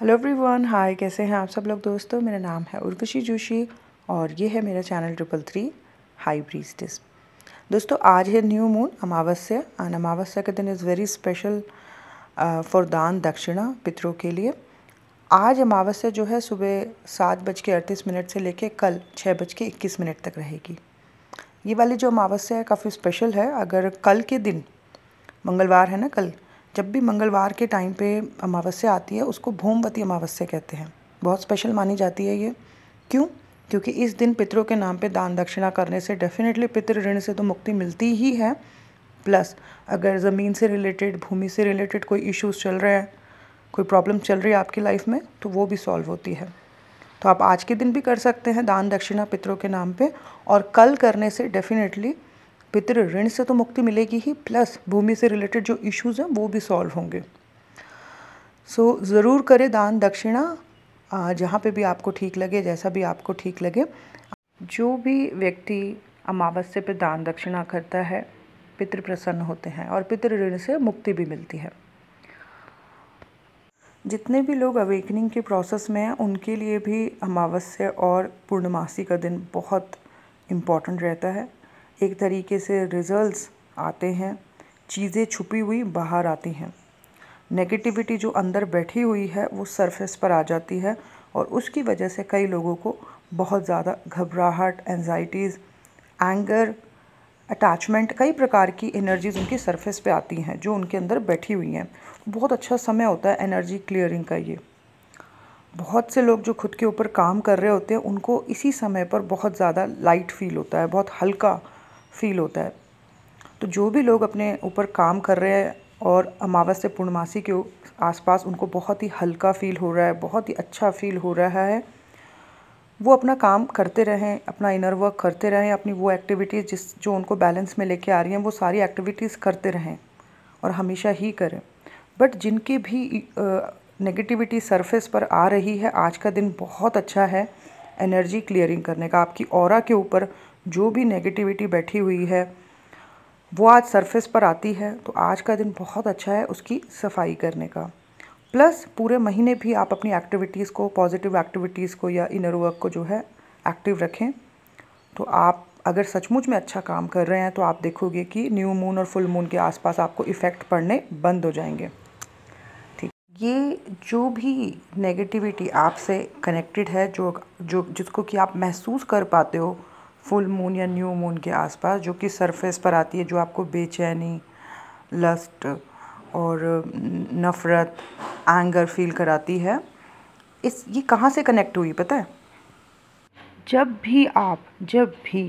hello everyone hi कैसे हैं आप सब लोग दोस्तों मेरा नाम है उर्वशी जोशी और ये है मेरा channel triple three high priestess दोस्तों आज है न्यू मून अमावस्या एंड अमावस्या का दिन इज़ वेरी स्पेशल फॉर दान दक्षिणा पितरों के लिए आज अमावस्या जो है सुबह सात बज के अड़तीस मिनट से लेके कल छः बज के इक्कीस मिनट तक रहेगी ये वाली जो अमावस्या है काफ़ी स्पेशल है अगर कल के दिन मंगलवार है ना कल जब भी मंगलवार के टाइम पे अमावस्या आती है उसको भूमवती अमावस्या कहते हैं बहुत स्पेशल मानी जाती है ये क्यों क्योंकि इस दिन पितरों के नाम पे दान दक्षिणा करने से डेफिनेटली पितृ ऋण से तो मुक्ति मिलती ही है प्लस अगर ज़मीन से रिलेटेड भूमि से रिलेटेड कोई इश्यूज चल रहे हैं कोई प्रॉब्लम चल रही है आपकी लाइफ में तो वो भी सॉल्व होती है तो आप आज के दिन भी कर सकते हैं दान दक्षिणा पितरों के नाम पे और कल करने से डेफिनेटली पितृ ऋण से तो मुक्ति मिलेगी ही प्लस भूमि से रिलेटेड जो इश्यूज़ हैं वो भी सॉल्व होंगे सो so, ज़रूर करें दान दक्षिणा जहाँ पे भी आपको ठीक लगे जैसा भी आपको ठीक लगे जो भी व्यक्ति अमावस्या पे दान दक्षिणा करता है पितृ प्रसन्न होते हैं और पितृ ऋण से मुक्ति भी मिलती है जितने भी लोग अवेकनिंग के प्रोसेस में हैं उनके लिए भी अमावस्या और पूर्णमासी का दिन बहुत इम्पॉर्टेंट रहता है एक तरीके से रिजल्ट्स आते हैं चीज़ें छुपी हुई बाहर आती हैं नेगेटिविटी जो अंदर बैठी हुई है वो सरफेस पर आ जाती है और उसकी वजह से कई लोगों को बहुत ज़्यादा घबराहट एनजाइटीज़ एंगर अटैचमेंट कई प्रकार की एनर्जीज़ उनकी सरफेस पे आती हैं जो उनके अंदर बैठी हुई हैं बहुत अच्छा समय होता है एनर्जी क्लियरिंग का ये बहुत से लोग जो खुद के ऊपर काम कर रहे होते हैं उनको इसी समय पर बहुत ज़्यादा लाइट फील होता है बहुत हल्का फील होता है तो जो भी लोग अपने ऊपर काम कर रहे हैं और अमावस से पूर्णमासी के आसपास उनको बहुत ही हल्का फील हो रहा है बहुत ही अच्छा फील हो रहा है वो अपना काम करते रहें अपना इनर वर्क करते रहें अपनी वो एक्टिविटीज़ जिस जो उनको बैलेंस में लेके आ रही हैं वो सारी एक्टिविटीज़ करते रहें और हमेशा ही करें बट जिनकी भी नेगेटिविटी सरफेस पर आ रही है आज का दिन बहुत अच्छा है एनर्जी क्लियरिंग करने का आपकी और के ऊपर जो भी नेगेटिविटी बैठी हुई है वो आज सरफेस पर आती है तो आज का दिन बहुत अच्छा है उसकी सफाई करने का प्लस पूरे महीने भी आप अपनी एक्टिविटीज़ को पॉजिटिव एक्टिविटीज़ को या इनर वर्क को जो है एक्टिव रखें तो आप अगर सचमुच में अच्छा काम कर रहे हैं तो आप देखोगे कि न्यू मून और फुल मून के आसपास आपको इफ़ेक्ट पड़ने बंद हो जाएंगे ठीक ये जो भी नेगेटिविटी आपसे कनेक्टेड है जो जो जिसको कि आप महसूस कर पाते हो फुल मून या न्यू मून के आसपास जो कि सरफेस पर आती है जो आपको बेचैनी लस्ट और नफ़रत एंगर फील कराती है इस ये कहाँ से कनेक्ट हुई पता है जब भी आप जब भी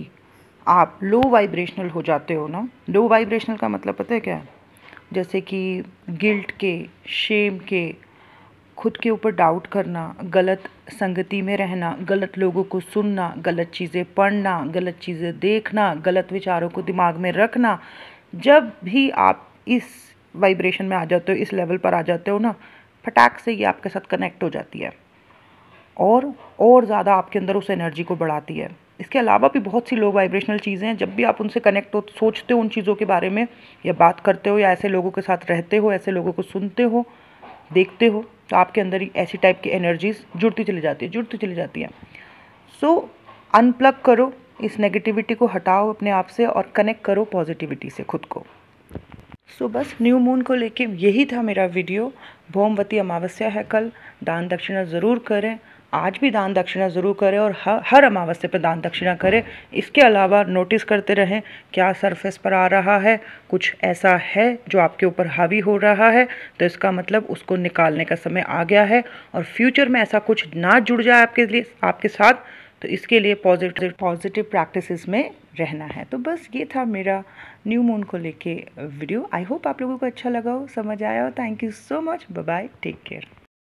आप लो वाइब्रेशनल हो जाते हो ना लो वाइब्रेशनल का मतलब पता है क्या है जैसे कि गिल्ट के शेम के खुद के ऊपर डाउट करना गलत संगति में रहना गलत लोगों को सुनना गलत चीज़ें पढ़ना गलत चीज़ें देखना गलत विचारों को दिमाग में रखना जब भी आप इस वाइब्रेशन में आ जाते हो इस लेवल पर आ जाते हो ना फटाक से ये आपके साथ कनेक्ट हो जाती है और और ज़्यादा आपके अंदर उस एनर्जी को बढ़ाती है इसके अलावा भी बहुत सी लो वाइब्रेशनल चीज़ें हैं जब भी आप उनसे कनेक्ट हो सोचते हो उन चीज़ों के बारे में या बात करते हो या ऐसे लोगों के साथ रहते हो ऐसे लोगों को सुनते हो देखते हो तो आपके अंदर ही ऐसी टाइप की एनर्जीज जुड़ती चली जाती है जुड़ती चली जाती हैं सो अनप्लग करो इस नेगेटिविटी को हटाओ अपने आप से और कनेक्ट करो पॉजिटिविटी से खुद को सो so, बस न्यू मून को लेके यही था मेरा वीडियो भोमवती अमावस्या है कल दान दक्षिणा ज़रूर करें आज भी दान दक्षिणा ज़रूर करें और हर अमावस्या पर दान दक्षिणा करें इसके अलावा नोटिस करते रहें क्या सरफेस पर आ रहा है कुछ ऐसा है जो आपके ऊपर हावी हो रहा है तो इसका मतलब उसको निकालने का समय आ गया है और फ्यूचर में ऐसा कुछ ना जुड़ जाए आपके लिए आपके साथ तो इसके लिए पॉजिटिव पॉजिटिव प्रैक्टिसेस में रहना है तो बस ये था मेरा न्यू मून को लेके वीडियो आई होप आप लोगों को अच्छा लगा हो समझ आया हो thank you so much bye take care